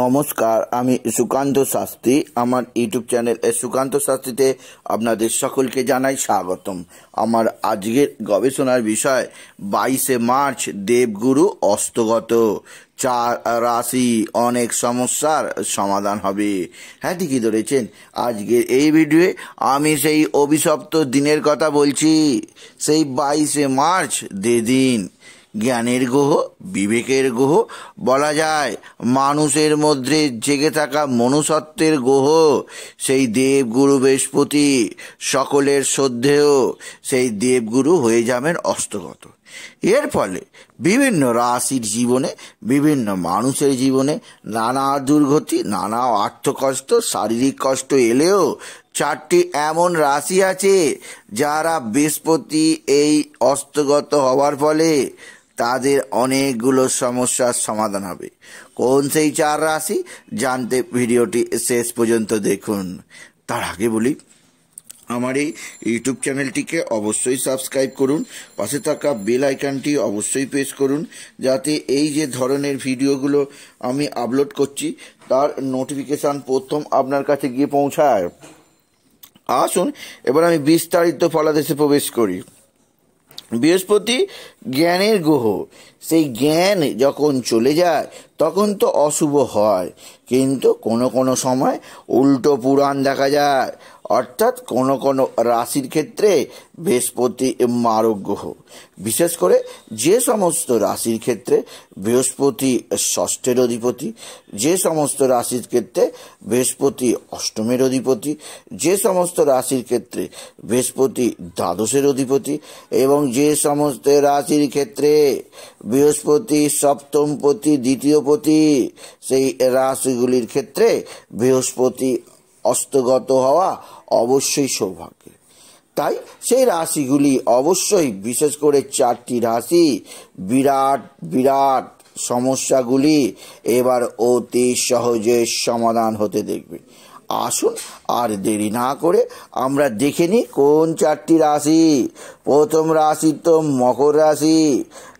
নমস্কার আমি সুকান্ত শাস্ত্রী আমার ইউটিউব চ্যানেল সুকান্ত শাস্ত্রীতে আপনাদের সকলকে জানাই স্বাগতম আমার আজকের গবেষণার বিষয় বাইশে মার্চ দেবগুরু অস্তগত চার রাশি অনেক সমস্যার সমাধান হবে হ্যাঁ ঠিকই ধরেছেন আজকের এই ভিডিওয়ে আমি সেই অভিশপ্ত দিনের কথা বলছি সেই বাইশে মার্চ দিন জ্ঞানের গ্রহ বিবেকের গ্রহ বলা যায় মানুষের মধ্যে জেগে থাকা মনুষত্বের গ্রহ সেই দেবগুরু বৃহস্পতি সকলের শ্রদ্ধেয় সেই দেবগুরু হয়ে যাবেন অস্তগত এর ফলে বিভিন্ন রাশির জীবনে বিভিন্ন মানুষের জীবনে নানা দুর্গতি নানা আর্থকষ্ট শারীরিক কষ্ট এলেও চারটি এমন রাশি আছে যারা বৃহস্পতি এই অস্তগত হওয়ার ফলে তাদের অনেকগুলো সমস্যার সমাধান হবে কোন সেই চার রাশি জানতে ভিডিওটি শেষ পর্যন্ত দেখুন তার আগে বলি আমার এই ইউটিউব চ্যানেলটিকে অবশ্যই সাবস্ক্রাইব করুন পাশে থাকা বেল আইকনটি অবশ্যই প্রেস করুন যাতে এই যে ধরনের ভিডিওগুলো আমি আপলোড করছি তার নোটিফিকেশান প্রথম আপনার কাছে গিয়ে পৌঁছায় আসুন এবার আমি বিস্তারিত ফলাদেশে প্রবেশ করি বৃহস্পতি জ্ঞানের গ্রহ সেই জ্ঞান যখন চলে যায় তখন তো অশুভ হয় কিন্তু কোনো কোনো সময় উল্টো পুরাণ দেখা যায় অর্থাৎ কোনো কোনো রাশির ক্ষেত্রে বৃহস্পতি মারক গ্রহ বিশেষ করে যে সমস্ত রাশির ক্ষেত্রে বৃহস্পতি ষষ্ঠের অধিপতি যে সমস্ত রাশির ক্ষেত্রে বৃহস্পতি অষ্টমের অধিপতি যে সমস্ত রাশির ক্ষেত্রে বৃহস্পতি দ্বাদশের অধিপতি এবং যে সমস্ত রাশির ক্ষেত্রে বৃহস্পতি সপ্তমপতি দ্বিতীয়পতি সেই রাশি রাশিগুলির ক্ষেত্রে বৃহস্পতি অস্তগত হওয়া অবশ্যই সৌভাগ্যের তাই সেই রাশিগুলি অবশ্যই বিশেষ করে চারটি রাশি বিরাট বিরাট সমস্যাগুলি এবার অতি সহজে সমাধান হতে দেখবে আসুন আর দেরি না করে আমরা দেখে নিই কোন চারটি রাশি প্রথম রাশি তো মকর রাশি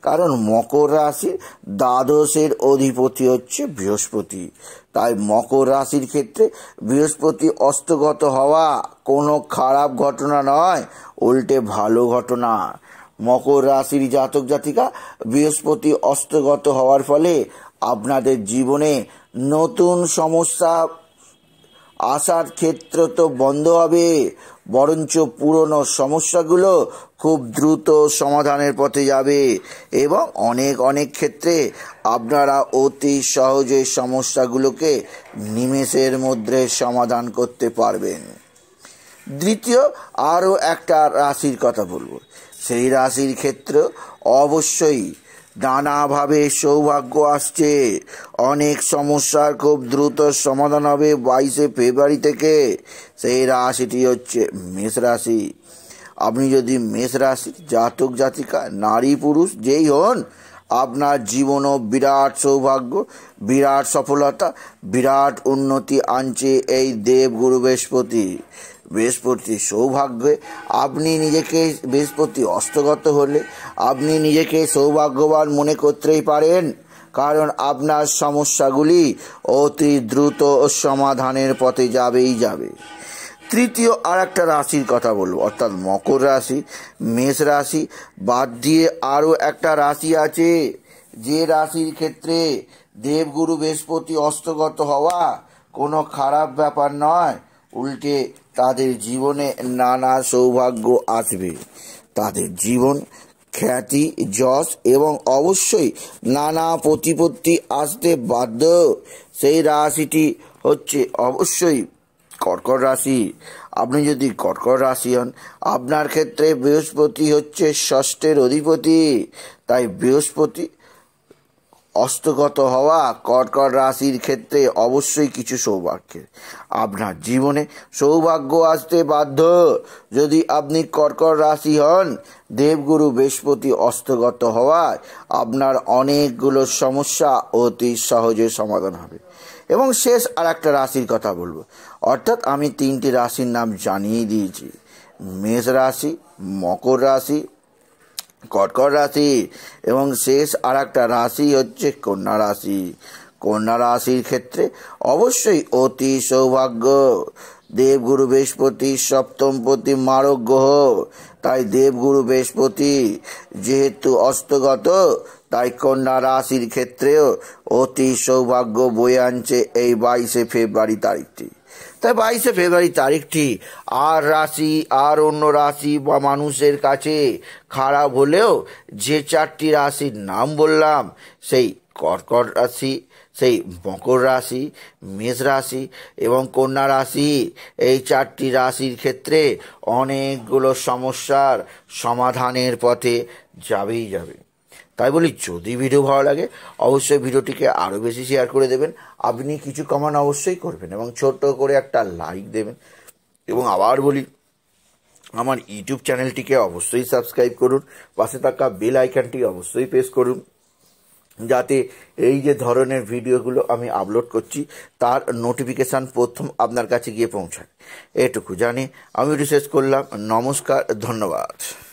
কারণ মকর রাশির দ্বাদশের অধিপতি হচ্ছে বৃহস্পতি তাই মকর রাশির ক্ষেত্রে বৃহস্পতি অস্তগত হওয়া কোনো খারাপ ঘটনা নয় উল্টে ভালো ঘটনা মকর রাশির জাতক জাতিকা বৃহস্পতি অস্তগত হওয়ার ফলে আপনাদের জীবনে নতুন সমস্যা আসার ক্ষেত্র তো বন্ধ হবে বরঞ্চ পুরনো সমস্যাগুলো খুব দ্রুত সমাধানের পথে যাবে এবং অনেক অনেক ক্ষেত্রে আপনারা অতি সহজে সমস্যাগুলোকে নিমেষের মধ্যে সমাধান করতে পারবেন দ্বিতীয় আরও একটা রাশির কথা বলবো সেই রাশির ক্ষেত্র অবশ্যই নানাভাবে সৌভাগ্য আসছে অনেক সমস্যার খুব দ্রুত সমাধান হবে বাইশে ফেব্রুয়ারি থেকে সেই রাশিটি হচ্ছে মেষ রাশি আপনি যদি মেষ রাশি জাতক জাতিকা নারী পুরুষ যেই হন আপনার জীবনও বিরাট সৌভাগ্য বিরাট সফলতা বিরাট উন্নতি আনছে এই দেব গুরু বৃহস্পতি বৃহস্পতি সৌভাগ্যে আপনি নিজেকে বৃহস্পতি অস্তগত হলে আপনি নিজেকে সৌভাগ্যবান মনে করতেই পারেন কারণ আপনার সমস্যাগুলি অতি দ্রুত সমাধানের পথে যাবেই যাবে তৃতীয় আর একটা রাশির কথা বলবো অর্থাৎ মকর রাশি মেষ রাশি বাদ দিয়ে আরও একটা রাশি আছে যে রাশির ক্ষেত্রে দেবগুরু বৃহস্পতি অস্তগত হওয়া কোনো খারাপ ব্যাপার নয় উল্টে তাদের জীবনে নানা সৌভাগ্য আসবে তাদের জীবন খ্যাতি যশ এবং অবশ্যই নানা প্রতিপত্তি আসতে বাধ্য সেই রাশিটি হচ্ছে অবশ্যই কর্কট রাশি আপনি যদি কর্কট রাশি হন আপনার ক্ষেত্রে বৃহস্পতি হচ্ছে ষষ্ঠের অধিপতি তাই বৃহস্পতি অস্তগত হওয়া কর্কট রাশির ক্ষেত্রে অবশ্যই কিছু সৌভাগ্যের আপনার জীবনে সৌভাগ্য আসতে বাধ্য যদি আপনি কর্কট রাশি হন দেবগুরু বৃহস্পতি অস্তগত হওয়ায় আপনার অনেকগুলো সমস্যা অতি সহজে সমাধান হবে এবং শেষ আর একটা রাশির কথা বলবো অর্থাৎ আমি তিনটি রাশির নাম জানিয়ে দিয়েছি মেষ রাশি মকর রাশি কটকট রাশি এবং শেষ আর একটা রাশি হচ্ছে কন্যা রাশি কন্যা রাশির ক্ষেত্রে অবশ্যই অতি সৌভাগ্য দেবগুরু বৃহস্পতি সপ্তমপতি মারক গ্রহ তাই দেবগুরু বৃহস্পতি যেহেতু অস্তগত তাই কন্যা রাশির ক্ষেত্রেও অতি সৌভাগ্য বয়ে আনছে এই বাইশে ফেব্রুয়ারি তারিখটি তাই বাইশে ফেব্রুয়ারি তারিখটি আর রাশি আর অন্য রাশি বা মানুষের কাছে খারাপ হলেও যে চারটি রাশির নাম বললাম সেই কর্কট রাশি সেই মকর রাশি মেষ রাশি এবং কন্যা রাশি এই চারটি রাশির ক্ষেত্রে অনেকগুলো সমস্যার সমাধানের পথে যাবেই যাবে তাই বলি যদি ভিডিও ভালো লাগে অবশ্যই ভিডিওটিকে আরও বেশি শেয়ার করে দেবেন আপনি কিছু কমান অবশ্যই করবেন এবং ছোট্ট করে একটা লাইক দেবেন এবং আবার বলি আমার ইউটিউব চ্যানেলটিকে অবশ্যই সাবস্ক্রাইব করুন পাশে থাকা বেল আইকনটি অবশ্যই প্রেস করুন যাতে এই যে ধরনের ভিডিওগুলো আমি আপলোড করছি তার নোটিফিকেশান প্রথম আপনার কাছে গিয়ে পৌঁছায় এটুকু জানি আমি রিসার্চ করলাম নমস্কার ধন্যবাদ